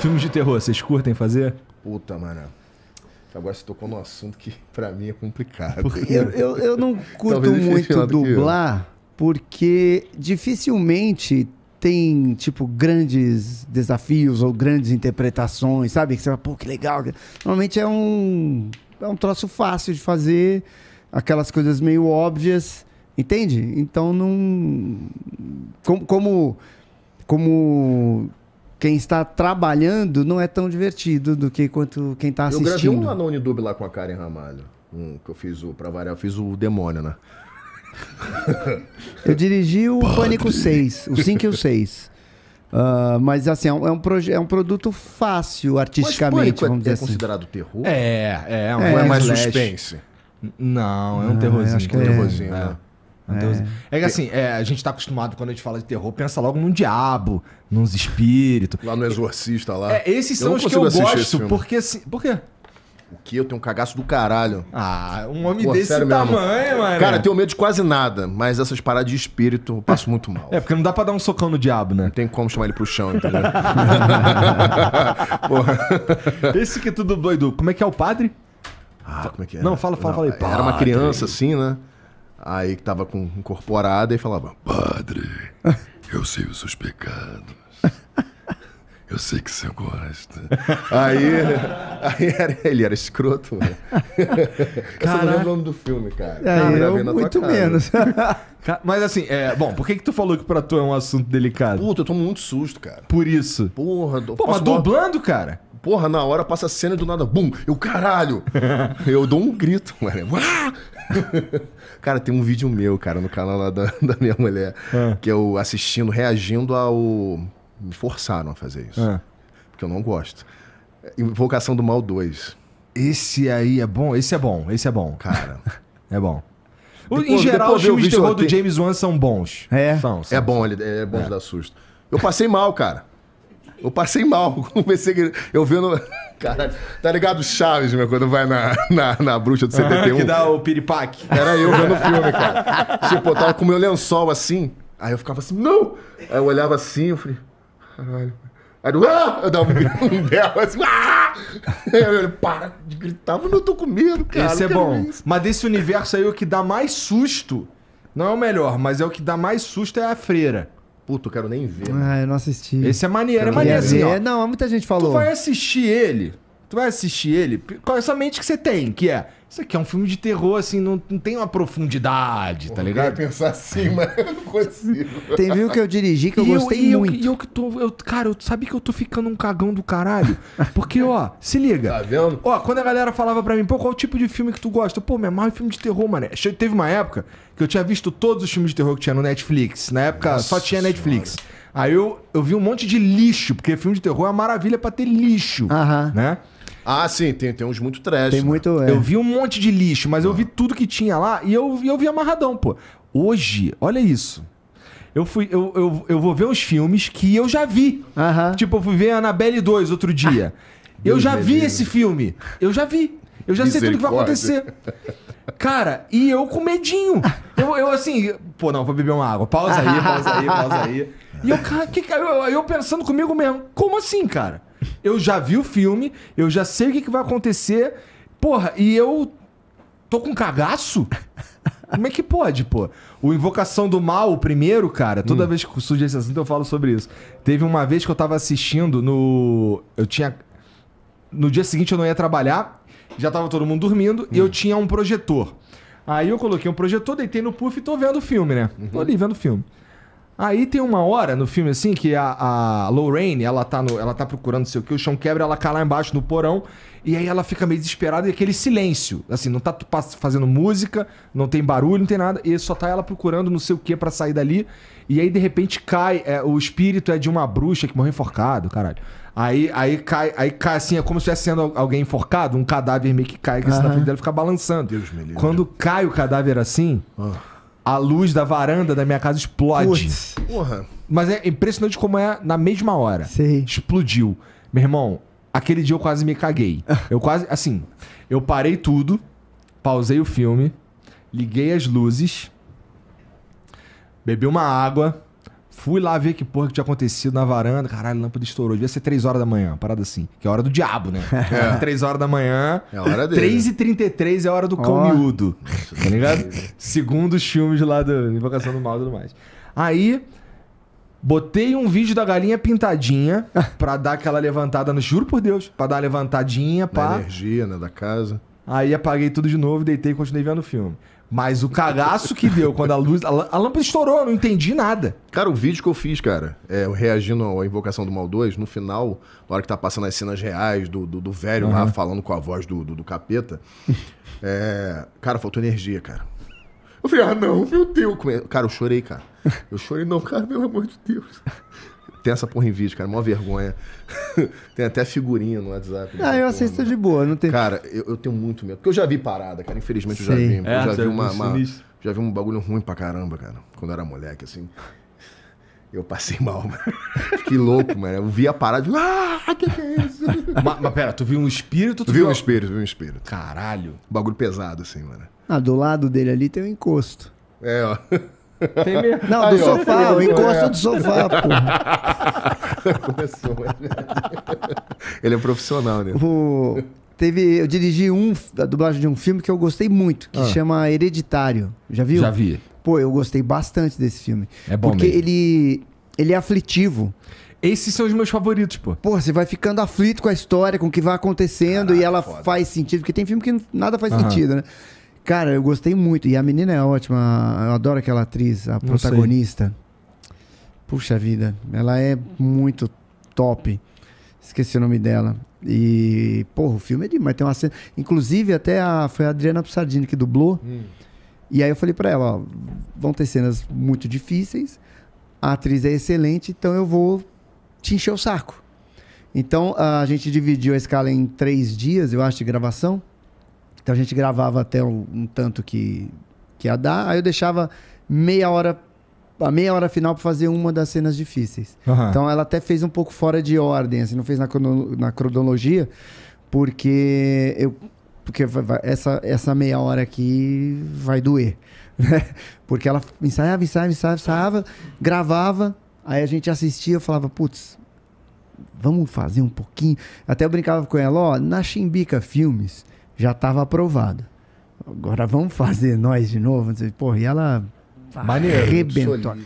Filmes de terror, vocês curtem fazer? Puta, mano. Agora você tocou num assunto que pra mim é complicado. Eu, eu, eu não curto muito dublar, porque dificilmente tem, tipo, grandes desafios ou grandes interpretações, sabe? Que você fala, pô, que legal. Normalmente é um, é um troço fácil de fazer, aquelas coisas meio óbvias, entende? Então não. Como. como como quem está trabalhando não é tão divertido do que quanto quem está assistindo. Eu gravei um lá na lá com a Karen Ramalho. Um, que eu fiz o, pra variar, eu fiz o Demônio, né? eu dirigi o Padre. Pânico 6, o 5 e o 6. Uh, ah, mas assim, é um, é um, é produto fácil artisticamente, é, vamos é, dizer é assim. considerado terror? É, é, um, é, é mais suspense. Não, é um ah, terrorzinho. Acho que é um terrorzinho, né? É. Então, é que assim, é, a gente tá acostumado quando a gente fala de terror, pensa logo num diabo, nos espíritos. Lá no Exorcista lá. É, esses são os que eu gosto, porque assim. Por quê? O que? Eu tenho um cagaço do caralho. Ah, um homem Pô, desse tamanho, mesmo. mano. Cara, eu tenho medo de quase nada, mas essas paradas de espírito eu passo muito mal. É, porque não dá pra dar um socão no diabo, né? Não tem como chamar ele pro chão, entendeu? Esse que é tu dublou, Edu, como é que é o padre? Ah, como é que é? Não, fala, fala, não, fala aí. Era uma criança assim, né? Aí que tava com incorporada e falava: Padre, eu sei os seus pecados. Eu sei que você gosta. aí, aí era, ele era escroto, mano. Né? Cara, não o nome do filme, cara. É, eu, eu muito menos. Mas assim, é, bom, por que que tu falou que pra tu é um assunto delicado? Puta, eu tomo muito susto, cara. Por isso. Porra, do... Pô, mas dublando, cara? Porra, na hora passa a cena e do nada, bum, eu caralho. eu dou um grito, mano. Cara, tem um vídeo meu, cara, no canal lá da, da minha mulher, ah. que eu assistindo, reagindo ao. Me forçaram a fazer isso. Ah. Porque eu não gosto. Invocação do Mal 2. Esse aí é bom? Esse é bom, esse é bom. Cara. é bom. Depois, em geral, os filmes de terror do James Wan são bons. É. São, são, é bom, ele é bom é. de dar susto. Eu passei mal, cara. Eu passei mal. Comecei que eu vendo. Caralho, tá ligado Chaves, meu, quando vai na, na, na bruxa do 71. que dá o piripaque. Era eu vendo o filme, cara. tipo, eu tava com meu lençol assim. Aí eu ficava assim, não! Aí eu olhava assim, eu falei, caralho. Aí eu, ah! eu dava um belo assim, ah! Ele para de gritar, eu não tô com medo, cara. Esse é bom. Mas desse universo aí, é o que dá mais susto, não é o melhor, mas é o que dá mais susto é a freira puto, eu quero nem ver. Né? Ah, eu não assisti. Esse é maneiro, é maneiro assim, ó. Não, muita gente falou. Tu vai assistir ele. Tu vai assistir ele com essa é mente que você tem, que é. Isso aqui é um filme de terror, assim, não, não tem uma profundidade, tá ligado? Eu pensar assim, mas eu não consigo. Tem um que eu dirigi que eu e gostei eu, muito. E eu, e eu que tô. Eu, cara, eu sabia que eu tô ficando um cagão do caralho. Porque, ó, se liga. Tá vendo? Ó, quando a galera falava pra mim, pô, qual tipo de filme que tu gosta? Pô, meu é maior filme de terror, mano. Teve uma época que eu tinha visto todos os filmes de terror que tinha no Netflix. Na época Nossa só tinha Netflix. Aí eu, eu vi um monte de lixo, porque filme de terror é uma maravilha pra ter lixo, uh -huh. né? Ah, sim, tem, tem uns muito trash. Tem né? muito. É. Eu vi um monte de lixo, mas ah. eu vi tudo que tinha lá e eu, eu vi amarradão, pô. Hoje, olha isso. Eu fui, eu, eu, eu vou ver uns filmes que eu já vi. Uh -huh. Tipo, eu fui ver Annabelle 2 outro dia. Ah. eu já vi esse filme. Eu já vi. Eu já sei tudo que vai acontecer. Cara, e eu com medinho. Eu, eu assim, pô, não, vou beber uma água. Pausa aí, pausa aí, pausa aí. E eu, cara, que, eu, eu pensando comigo mesmo, como assim, cara? Eu já vi o filme, eu já sei o que, que vai acontecer. Porra, e eu tô com cagaço? Como é que pode, pô? O Invocação do Mal, o primeiro, cara, toda hum. vez que surge esse assunto eu falo sobre isso. Teve uma vez que eu tava assistindo no. Eu tinha. No dia seguinte eu não ia trabalhar, já tava todo mundo dormindo hum. e eu hum. tinha um projetor. Aí eu coloquei um projetor, deitei no puff e tô vendo o filme, né? Uhum. Tô ali vendo o filme. Aí tem uma hora no filme assim que a, a Lorraine, ela tá, no, ela tá procurando sei o que, o chão quebra, ela cai lá embaixo no porão. E aí ela fica meio desesperada e aquele silêncio. Assim, não tá fazendo música, não tem barulho, não tem nada. E só tá ela procurando não sei o que para sair dali. E aí, de repente, cai. É, o espírito é de uma bruxa que morreu enforcado, caralho. Aí, aí cai, aí cai assim, é como se estivesse sendo alguém enforcado, um cadáver meio que cai, que uhum. na frente dela fica balançando. Deus me livre. Quando cai o cadáver assim. Oh a luz da varanda da minha casa explode. porra. Mas é impressionante como é na mesma hora. Sei. Explodiu. Meu irmão, aquele dia eu quase me caguei. Ah. Eu quase, assim, eu parei tudo, pausei o filme, liguei as luzes, bebi uma água, Fui lá ver que porra que tinha acontecido na varanda. Caralho, lâmpada estourou. Devia ser 3 horas da manhã, parada assim. Que é hora do diabo, né? É. 3 horas da manhã. É hora dele. 3h33 é hora do cão oh. miúdo. Tá ligado? Segundo os filmes lá do Invocação do Mal e tudo mais. Aí, Botei um vídeo da galinha pintadinha pra dar aquela levantada Juro por Deus, pra dar uma levantadinha, Pra... energia, né? Da casa. Aí apaguei tudo de novo, deitei e continuei vendo o filme. Mas o cagaço que deu quando a luz. A, lâmpada estourou, eu não entendi nada. Cara, o vídeo que eu fiz, cara, é, reagindo à Invocação do Mal 2, no final, na hora que tá passando as cenas reais do, do, do velho uhum. lá falando com a voz do, do, do capeta. é, cara, faltou energia, cara. Eu falei, ah, não, meu Deus. É? Cara, eu chorei, cara. Eu chorei, não, cara, pelo amor de Deus. Tem essa porra em vídeo, cara. Mó vergonha. tem até figurinha no WhatsApp. Né, ah, eu assisto porra, de boa, não tem. Cara, eu, eu, tenho muito medo. Porque eu já vi parada, cara. Infelizmente eu já vi. É, eu já vi é uma, uma, Já vi um bagulho ruim pra caramba, cara. Quando eu era moleque, assim. Eu passei mal, mano. Que louco, mano. Eu vi a parada e ah, que que é isso? mas, mas, pera, tu viu um espírito? Tu viu um espírito, viu um espírito. Caralho. Bagulho pesado, assim, mano. Ah, do lado dele ali tem um encosto. É, ó. Tem Não, do Aí, sofá, o encosto é. do sofá, é. pô. Começou. Né? Ele é profissional, né? O... Teve, eu dirigi um, a dublagem de um filme que eu gostei muito, que ah. chama Hereditário. Já viu? Já vi. Pô, eu gostei bastante desse filme. É bom Porque mesmo. ele ele é aflitivo. Esses são os meus favoritos, pô. Pô, você vai ficando aflito com a história, com o que vai acontecendo Caraca, e ela foda. faz sentido. Porque tem filme que nada faz uhum. sentido, né? Cara, eu gostei muito. E a menina é ótima. Eu adoro aquela atriz, a Não protagonista. Sei. Puxa vida. Ela é muito top. Esqueci o nome dela. E, porra, o filme é demais. Tem uma cena. Inclusive, até a, foi a Adriana Pussardini que dublou. Hum. E aí eu falei para ela: ó, vão ter cenas muito difíceis. A atriz é excelente, então eu vou te encher o saco. Então a gente dividiu a escala em três dias, eu acho, de gravação. Então a gente gravava até um, um tanto que, que ia dar, aí eu deixava meia hora a meia hora final para fazer uma das cenas difíceis. Uhum. Então ela até fez um pouco fora de ordem, assim, não fez na, crono, na cronologia, porque eu porque essa essa meia hora aqui vai doer, né? Porque ela ensaiava, ensaiava, ensaiava, ensaiava, gravava, aí a gente assistia, eu falava, putz, vamos fazer um pouquinho. Até eu brincava com ela, ó, na Chimbica Filmes, já estava aprovado. Agora vamos fazer nós de novo? Porra, e ela Maneiro, arrebentou.